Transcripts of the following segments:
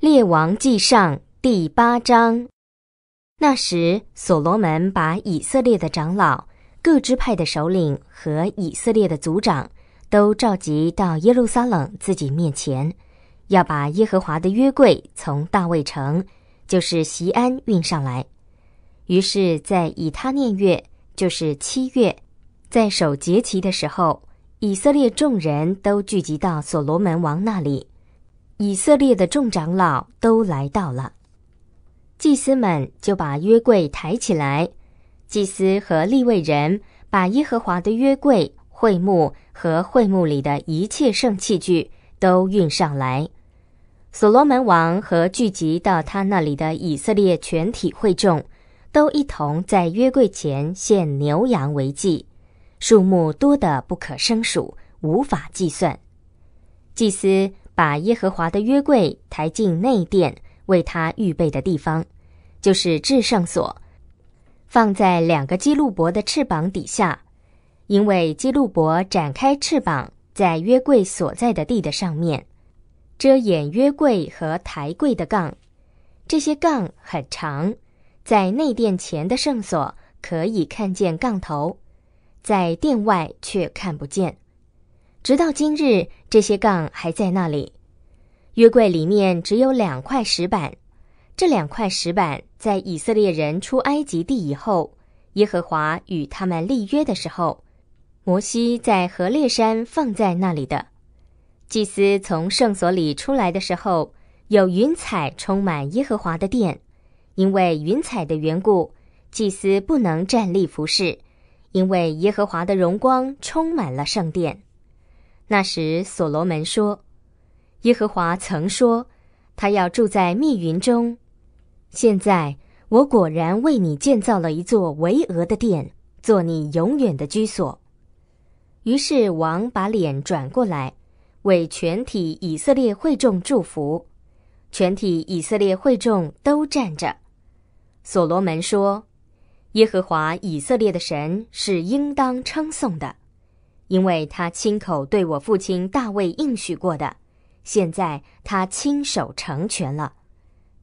列王记上第八章。那时，所罗门把以色列的长老、各支派的首领和以色列的族长都召集到耶路撒冷自己面前，要把耶和华的约柜从大卫城，就是西安运上来。于是，在以他念月，就是七月，在守节期的时候，以色列众人都聚集到所罗门王那里。以色列的众长老都来到了，祭司们就把约柜抬起来，祭司和立位人把耶和华的约柜、会幕和会幕里的一切圣器具都运上来。所罗门王和聚集到他那里的以色列全体会众都一同在约柜前献牛羊为祭，数目多得不可胜数，无法计算。祭司。把耶和华的约柜抬进内殿，为他预备的地方，就是至圣所，放在两个基路伯的翅膀底下，因为基路伯展开翅膀，在约柜所在的地的上面，遮掩约柜和抬柜的杠。这些杠很长，在内殿前的圣所可以看见杠头，在殿外却看不见。直到今日，这些杠还在那里。约柜里面只有两块石板，这两块石板在以色列人出埃及地以后，耶和华与他们立约的时候，摩西在何烈山放在那里的。祭司从圣所里出来的时候，有云彩充满耶和华的殿，因为云彩的缘故，祭司不能站立服侍，因为耶和华的荣光充满了圣殿。那时，所罗门说：“耶和华曾说，他要住在密云中。现在，我果然为你建造了一座巍峨的殿，做你永远的居所。”于是，王把脸转过来，为全体以色列会众祝福。全体以色列会众都站着。所罗门说：“耶和华以色列的神是应当称颂的。”因为他亲口对我父亲大卫应许过的，现在他亲手成全了。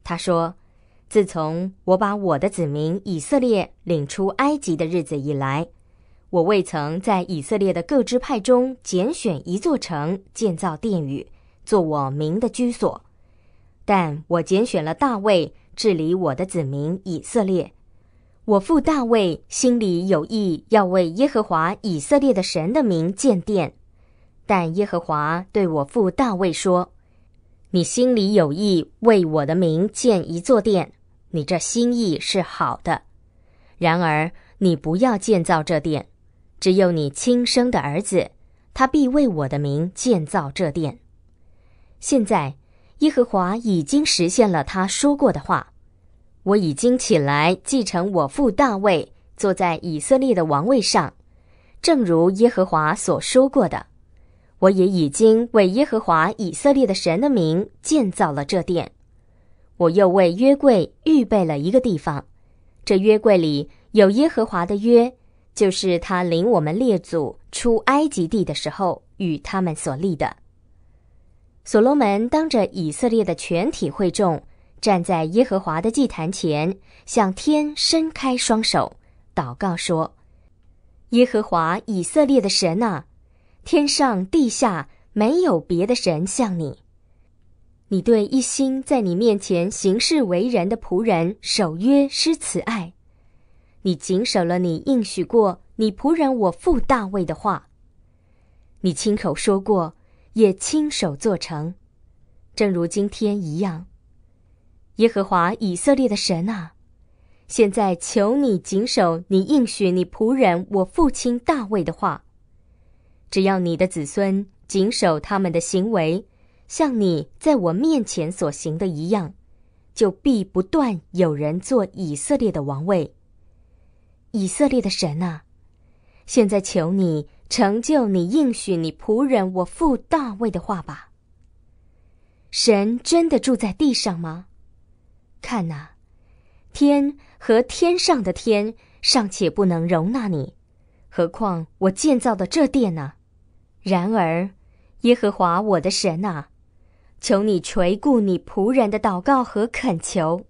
他说：“自从我把我的子民以色列领出埃及的日子以来，我未曾在以色列的各支派中拣选一座城建造殿宇，做我民的居所；但我拣选了大卫治理我的子民以色列。”我父大卫心里有意要为耶和华以色列的神的名建殿，但耶和华对我父大卫说：“你心里有意为我的名建一座殿，你这心意是好的。然而你不要建造这殿，只有你亲生的儿子，他必为我的名建造这殿。现在，耶和华已经实现了他说过的话。”我已经起来继承我父大卫坐在以色列的王位上，正如耶和华所说过的。我也已经为耶和华以色列的神的名建造了这殿。我又为约柜预备了一个地方，这约柜里有耶和华的约，就是他领我们列祖出埃及地的时候与他们所立的。所罗门当着以色列的全体会众。站在耶和华的祭坛前，向天伸开双手，祷告说：“耶和华以色列的神呐，天上地下没有别的神像你。你对一心在你面前行事为人的仆人守约施慈爱，你谨守了你应许过你仆人我父大卫的话，你亲口说过，也亲手做成，正如今天一样。”耶和华以色列的神啊，现在求你谨守你应许你仆人我父亲大卫的话，只要你的子孙谨守他们的行为，像你在我面前所行的一样，就必不断有人做以色列的王位。以色列的神啊，现在求你成就你应许你仆人我父大卫的话吧。神真的住在地上吗？看呐，天和天上的天尚且不能容纳你，何况我建造的这殿呢？然而，耶和华我的神啊，求你垂顾你仆人的祷告和恳求，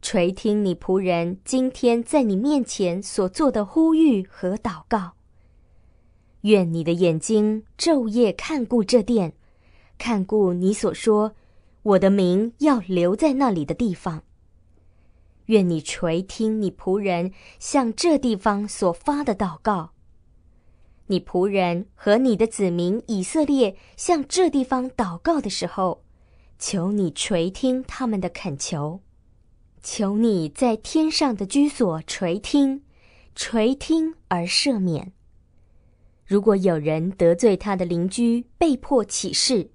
垂听你仆人今天在你面前所做的呼吁和祷告。愿你的眼睛昼夜看顾这殿，看顾你所说。我的名要留在那里的地方。愿你垂听你仆人向这地方所发的祷告。你仆人和你的子民以色列向这地方祷告的时候，求你垂听他们的恳求，求你在天上的居所垂听、垂听而赦免。如果有人得罪他的邻居，被迫起誓，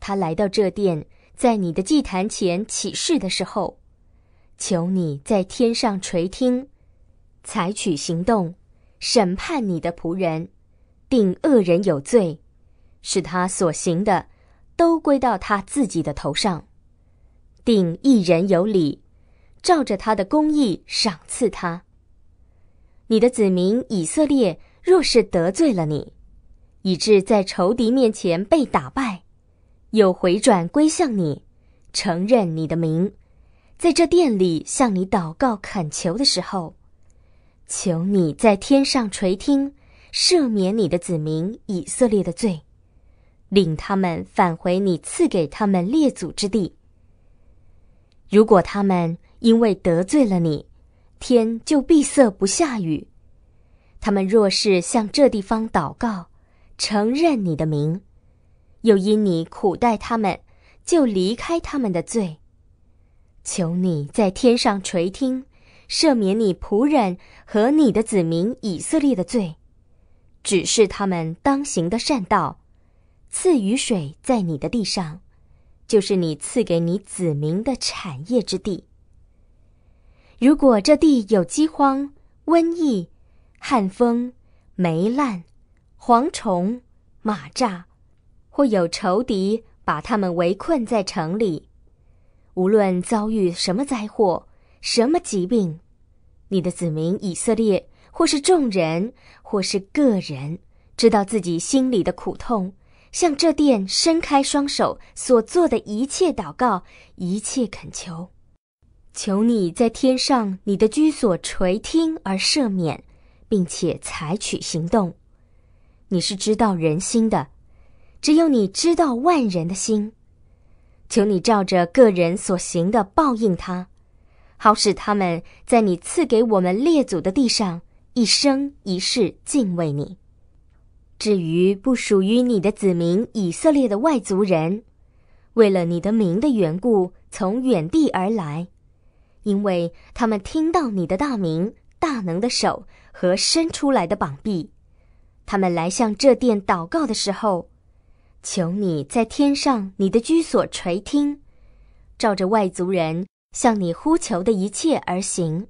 他来到这殿。在你的祭坛前起誓的时候，求你在天上垂听，采取行动，审判你的仆人，定恶人有罪，使他所行的都归到他自己的头上，定一人有理，照着他的公义赏赐他。你的子民以色列若是得罪了你，以致在仇敌面前被打败。有回转归向你，承认你的名，在这殿里向你祷告恳求的时候，求你在天上垂听，赦免你的子民以色列的罪，领他们返回你赐给他们列祖之地。如果他们因为得罪了你，天就闭塞不下雨；他们若是向这地方祷告，承认你的名。又因你苦待他们，就离开他们的罪。求你在天上垂听，赦免你仆人和你的子民以色列的罪，指示他们当行的善道。赐雨水在你的地上，就是你赐给你子民的产业之地。如果这地有饥荒、瘟疫、旱风、霉烂、蝗虫、马蚱。或有仇敌把他们围困在城里，无论遭遇什么灾祸、什么疾病，你的子民以色列，或是众人，或是个人，知道自己心里的苦痛，向这殿伸开双手，所做的一切祷告、一切恳求，求你在天上你的居所垂听而赦免，并且采取行动。你是知道人心的。只有你知道万人的心，求你照着个人所行的报应他，好使他们在你赐给我们列祖的地上一生一世敬畏你。至于不属于你的子民以色列的外族人，为了你的名的缘故从远地而来，因为他们听到你的大名、大能的手和伸出来的膀臂，他们来向这殿祷告的时候。求你在天上，你的居所垂听，照着外族人向你呼求的一切而行，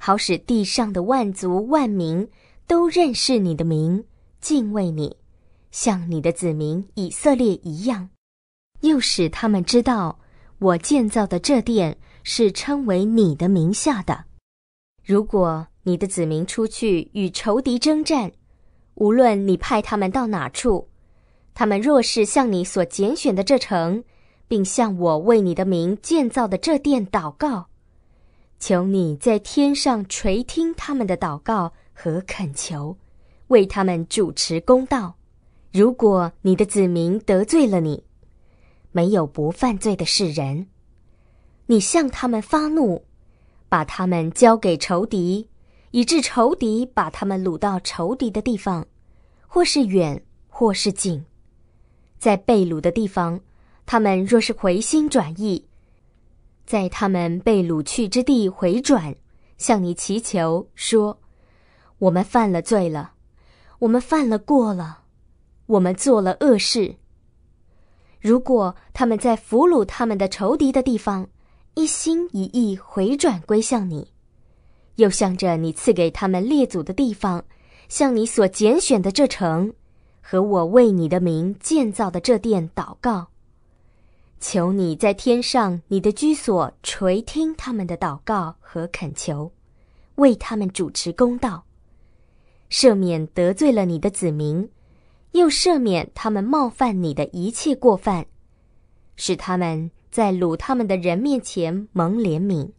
好使地上的万族万民都认识你的名，敬畏你，像你的子民以色列一样，又使他们知道我建造的这殿是称为你的名下的。如果你的子民出去与仇敌征战，无论你派他们到哪处。他们若是向你所拣选的这城，并向我为你的名建造的这殿祷告，求你在天上垂听他们的祷告和恳求，为他们主持公道。如果你的子民得罪了你，没有不犯罪的是人，你向他们发怒，把他们交给仇敌，以致仇敌把他们掳到仇敌的地方，或是远，或是近。在被掳的地方，他们若是回心转意，在他们被掳去之地回转，向你祈求说：“我们犯了罪了，我们犯了过了，我们做了恶事。”如果他们在俘虏他们的仇敌的地方，一心一意回转归向你，又向着你赐给他们列祖的地方，向你所拣选的这城。和我为你的名建造的这殿祷告，求你在天上你的居所垂听他们的祷告和恳求，为他们主持公道，赦免得罪了你的子民，又赦免他们冒犯你的一切过犯，使他们在掳他们的人面前蒙怜悯，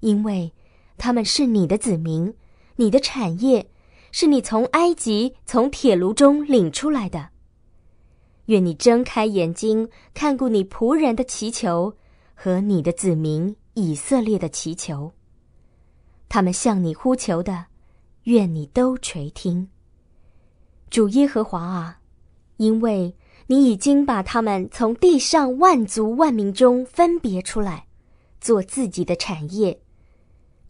因为他们是你的子民，你的产业。是你从埃及、从铁炉中领出来的。愿你睁开眼睛，看顾你仆人的祈求和你的子民以色列的祈求。他们向你呼求的，愿你都垂听。主耶和华啊，因为你已经把他们从地上万族万民中分别出来，做自己的产业。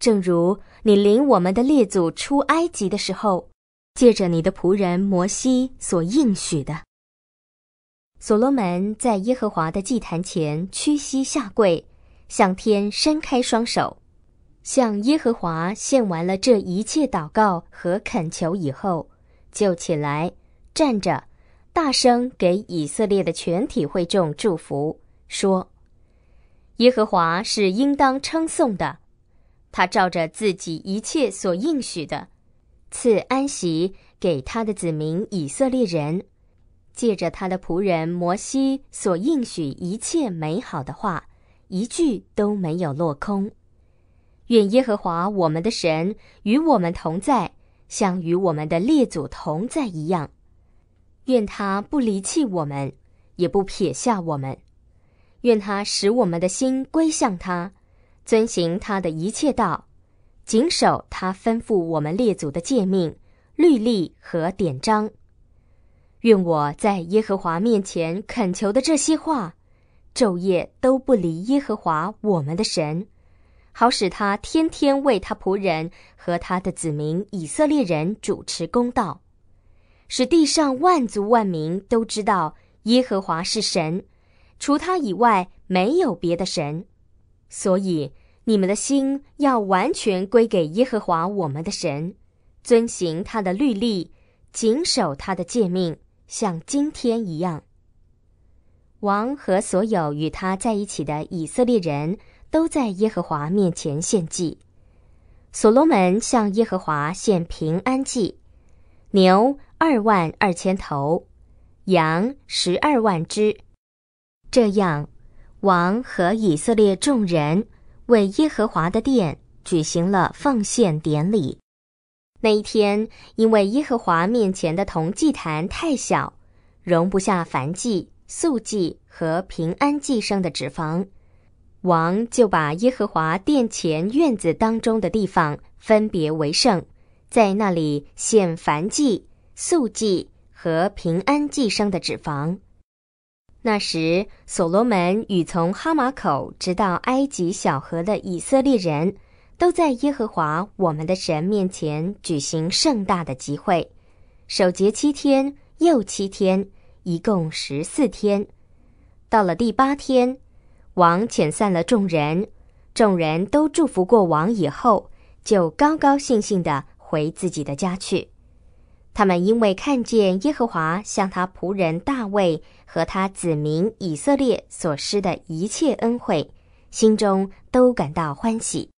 正如你领我们的列祖出埃及的时候，借着你的仆人摩西所应许的。所罗门在耶和华的祭坛前屈膝下跪，向天伸开双手，向耶和华献完了这一切祷告和恳求以后，就起来站着，大声给以色列的全体会众祝福，说：“耶和华是应当称颂的。”他照着自己一切所应许的，赐安息给他的子民以色列人，借着他的仆人摩西所应许一切美好的话，一句都没有落空。愿耶和华我们的神与我们同在，像与我们的列祖同在一样。愿他不离弃我们，也不撇下我们。愿他使我们的心归向他。遵行他的一切道，谨守他吩咐我们列祖的诫命、律例和典章。愿我在耶和华面前恳求的这些话，昼夜都不离耶和华我们的神，好使他天天为他仆人和他的子民以色列人主持公道，使地上万族万民都知道耶和华是神，除他以外没有别的神。所以，你们的心要完全归给耶和华我们的神，遵行他的律例，谨守他的诫命，像今天一样。王和所有与他在一起的以色列人都在耶和华面前献祭。所罗门向耶和华献平安祭，牛二万二千头，羊十二万只，这样。王和以色列众人为耶和华的殿举行了奉献典礼。那一天，因为耶和华面前的铜祭坛太小，容不下燔祭、素祭和平安祭生的脂肪，王就把耶和华殿前院子当中的地方分别为圣，在那里献燔祭、素祭和平安祭生的脂肪。那时，所罗门与从哈马口直到埃及小河的以色列人都在耶和华我们的神面前举行盛大的集会，守节七天又七天，一共十四天。到了第八天，王遣散了众人，众人都祝福过王以后，就高高兴兴地回自己的家去。他们因为看见耶和华向他仆人大卫和他子民以色列所施的一切恩惠，心中都感到欢喜。